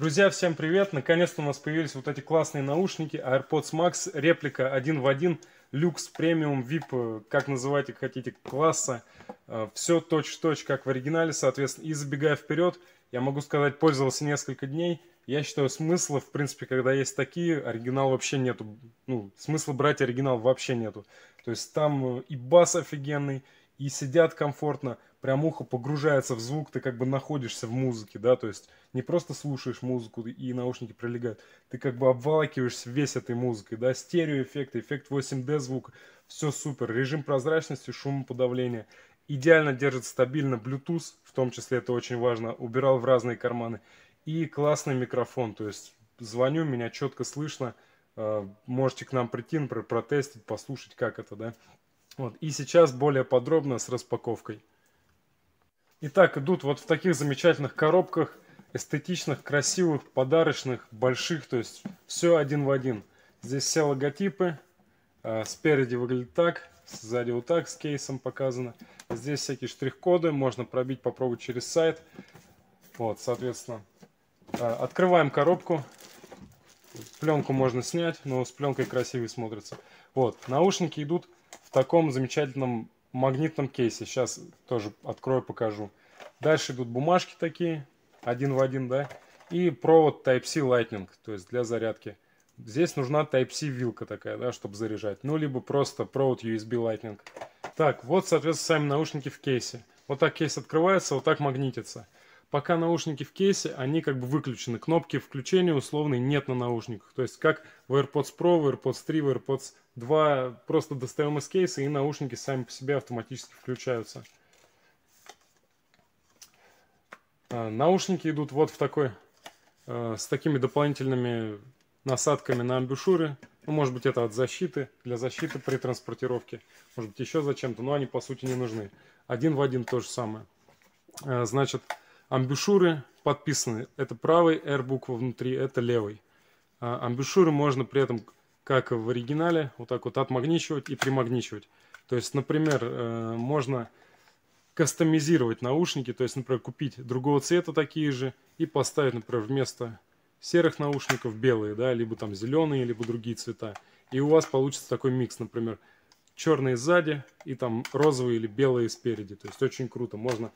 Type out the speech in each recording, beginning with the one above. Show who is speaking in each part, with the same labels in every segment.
Speaker 1: Друзья, всем привет! Наконец-то у нас появились вот эти классные наушники AirPods Max, реплика один в один, люкс, премиум, VIP, э, как называйте, как хотите, класса. Э, Все точь-в-точь, -точь, как в оригинале, соответственно. И забегая вперед, я могу сказать, пользовался несколько дней. Я считаю, смысла, в принципе, когда есть такие, оригинал вообще нету. Ну, смысла брать оригинал вообще нету. То есть там э, и бас офигенный, и сидят комфортно – прям ухо погружается в звук, ты как бы находишься в музыке, да, то есть не просто слушаешь музыку и наушники пролегают, ты как бы обволакиваешься весь этой музыкой, да, стереоэффект, эффект 8D звук, все супер, режим прозрачности, шумоподавления, идеально держит стабильно Bluetooth, в том числе это очень важно, убирал в разные карманы, и классный микрофон, то есть звоню, меня четко слышно, э, можете к нам прийти, например, протестить, послушать, как это, да. Вот. И сейчас более подробно с распаковкой. И так идут вот в таких замечательных коробках, эстетичных, красивых, подарочных, больших, то есть все один в один. Здесь все логотипы, э, спереди выглядит так, сзади вот так с кейсом показано. Здесь всякие штрих-коды, можно пробить, попробовать через сайт. Вот, соответственно, э, открываем коробку. Пленку можно снять, но с пленкой красивее смотрится. Вот, наушники идут в таком замечательном магнитном кейсе. Сейчас тоже открою, покажу. Дальше идут бумажки такие, один в один, да. И провод Type-C Lightning, то есть для зарядки. Здесь нужна Type-C вилка такая, да, чтобы заряжать. Ну, либо просто провод USB Lightning. Так, вот, соответственно, сами наушники в кейсе. Вот так кейс открывается, вот так магнитится. Пока наушники в кейсе, они как бы выключены. Кнопки включения условной нет на наушниках. То есть как в AirPods Pro, в AirPods 3, в AirPods Два, просто достаем из кейса, и наушники сами по себе автоматически включаются. А, наушники идут вот в такой, а, с такими дополнительными насадками на амбушюры. Ну, может быть, это от защиты, для защиты при транспортировке. Может быть, еще зачем-то, но они, по сути, не нужны. Один в один то же самое. А, значит, амбушюры подписаны. Это правый R-буква внутри, это левый. Амбушюры можно при этом как в оригинале, вот так вот отмагничивать и примагничивать. То есть, например, э, можно кастомизировать наушники, то есть, например, купить другого цвета такие же и поставить, например, вместо серых наушников белые, да, либо там зеленые, либо другие цвета. И у вас получится такой микс, например, черные сзади и там розовые или белые спереди. То есть очень круто. Можно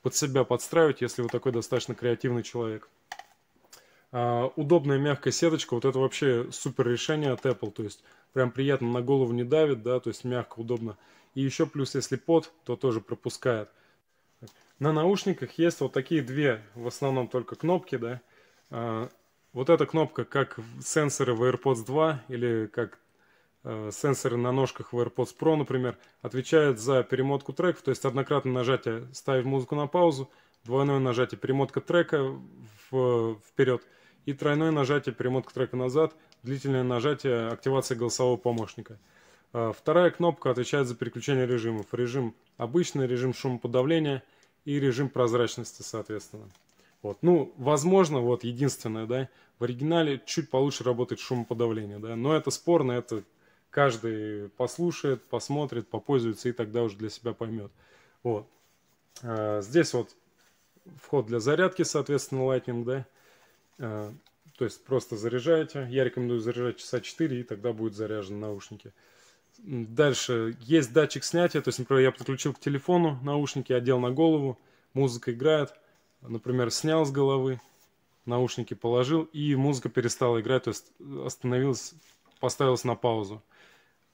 Speaker 1: под себя подстраивать, если вы такой достаточно креативный человек. А, удобная мягкая сеточка, вот это вообще супер решение от Apple, то есть прям приятно на голову не давит, да, то есть мягко, удобно. И еще плюс, если под, то тоже пропускает. На наушниках есть вот такие две, в основном только кнопки, да. А, вот эта кнопка, как сенсоры в AirPods 2 или как а, сенсоры на ножках в AirPods Pro, например, отвечает за перемотку треков, то есть однократное нажатие ставишь музыку на паузу, двойное нажатие перемотка трека в, вперед и тройное нажатие перемотка трека назад, длительное нажатие активации голосового помощника. А, вторая кнопка отвечает за переключение режимов. Режим обычный, режим шумоподавления и режим прозрачности, соответственно. Вот. Ну, возможно, вот единственное, да, в оригинале чуть получше работает шумоподавление, да, но это спорно, это каждый послушает, посмотрит, попользуется и тогда уже для себя поймет. Вот. А, здесь вот вход для зарядки, соответственно, Lightning, да. Э, то есть просто заряжаете. Я рекомендую заряжать часа 4, и тогда будут заряжены наушники. Дальше есть датчик снятия. То есть, например, я подключил к телефону наушники, одел на голову, музыка играет. Например, снял с головы, наушники положил, и музыка перестала играть, то есть э, остановилась, поставилась на паузу.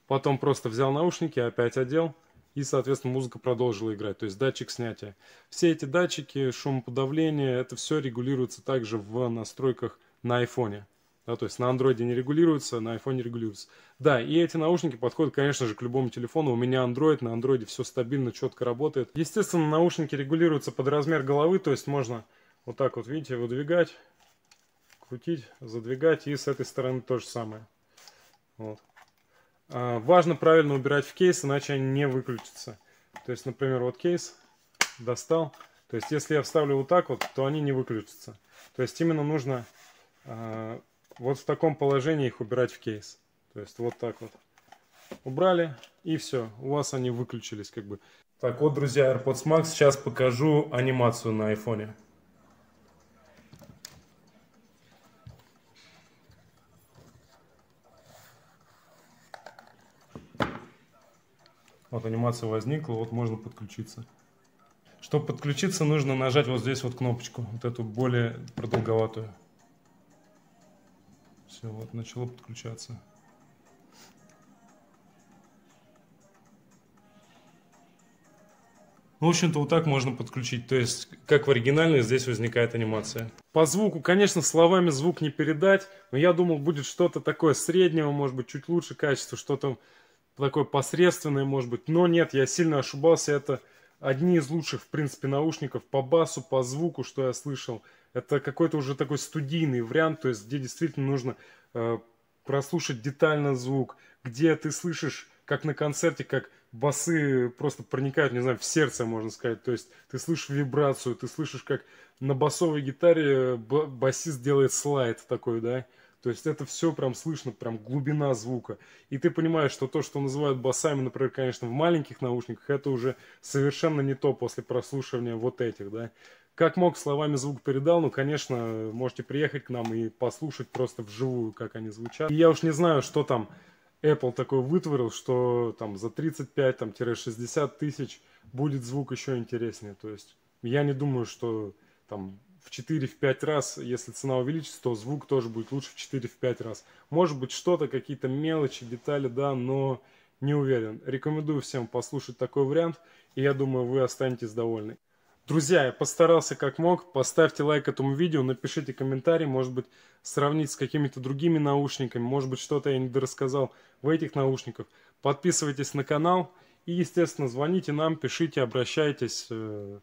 Speaker 1: Потом просто взял наушники, опять одел – и, соответственно, музыка продолжила играть, то есть датчик снятия. Все эти датчики, шумоподавление, это все регулируется также в настройках на айфоне. Да, то есть на андроиде не регулируется, на айфоне регулируется. Да, и эти наушники подходят, конечно же, к любому телефону. У меня Android, на андроиде все стабильно, четко работает. Естественно, наушники регулируются под размер головы, то есть можно вот так вот, видите, выдвигать, крутить, задвигать, и с этой стороны то же самое. Вот. А, важно правильно убирать в кейс, иначе они не выключатся. То есть, например, вот кейс достал. То есть, если я вставлю вот так вот, то они не выключатся. То есть, именно нужно э, вот в таком положении их убирать в кейс. То есть, вот так вот. Убрали, и все. У вас они выключились как бы. Так, вот, друзья, AirPods Max. Сейчас покажу анимацию на айфоне. Вот анимация возникла, вот можно подключиться. Чтобы подключиться, нужно нажать вот здесь вот кнопочку, вот эту более продолговатую. Все, вот начало подключаться. Ну, в общем-то, вот так можно подключить. То есть, как в оригинальной, здесь возникает анимация. По звуку, конечно, словами звук не передать, но я думал, будет что-то такое среднего, может быть, чуть лучше качества, что-то такой посредственный, может быть. Но нет, я сильно ошибался. Это одни из лучших, в принципе, наушников по басу, по звуку, что я слышал. Это какой-то уже такой студийный вариант, то есть где действительно нужно э, прослушать детально звук, где ты слышишь, как на концерте, как басы просто проникают, не знаю, в сердце, можно сказать. То есть ты слышишь вибрацию, ты слышишь, как на басовой гитаре э, басист делает слайд такой, да, то есть это все прям слышно, прям глубина звука. И ты понимаешь, что то, что называют басами, например, конечно, в маленьких наушниках, это уже совершенно не то после прослушивания вот этих, да. Как мог, словами звук передал, ну, конечно, можете приехать к нам и послушать просто вживую, как они звучат. И я уж не знаю, что там Apple такой вытворил, что там за 35-60 тысяч будет звук еще интереснее. То есть я не думаю, что там в 4-5 раз, если цена увеличится, то звук тоже будет лучше в 4-5 раз. Может быть что-то, какие-то мелочи, детали, да, но не уверен. Рекомендую всем послушать такой вариант, и я думаю, вы останетесь довольны. Друзья, я постарался как мог. Поставьте лайк этому видео, напишите комментарий, может быть, сравнить с какими-то другими наушниками, может быть, что-то я недорассказал в этих наушниках. Подписывайтесь на канал и, естественно, звоните нам, пишите, обращайтесь. Э,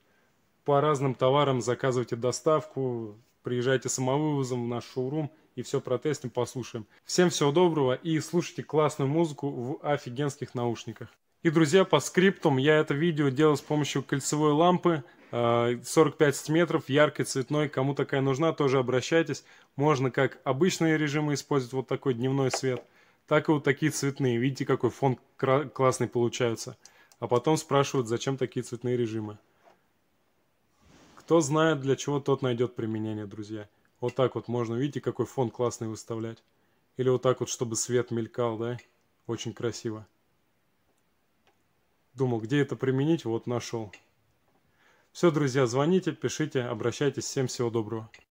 Speaker 1: по разным товарам заказывайте доставку, приезжайте самовывозом в наш шоурум и все протестим, послушаем. Всем всего доброго и слушайте классную музыку в офигенских наушниках. И, друзья, по скриптам я это видео делал с помощью кольцевой лампы 45 э, сантиметров, яркой, цветной. Кому такая нужна, тоже обращайтесь. Можно как обычные режимы использовать, вот такой дневной свет, так и вот такие цветные. Видите, какой фон классный получается. А потом спрашивают, зачем такие цветные режимы. Кто знает, для чего тот найдет применение, друзья. Вот так вот можно, видите, какой фон классный выставлять. Или вот так вот, чтобы свет мелькал, да? Очень красиво. Думал, где это применить, вот нашел. Все, друзья, звоните, пишите, обращайтесь. Всем всего доброго.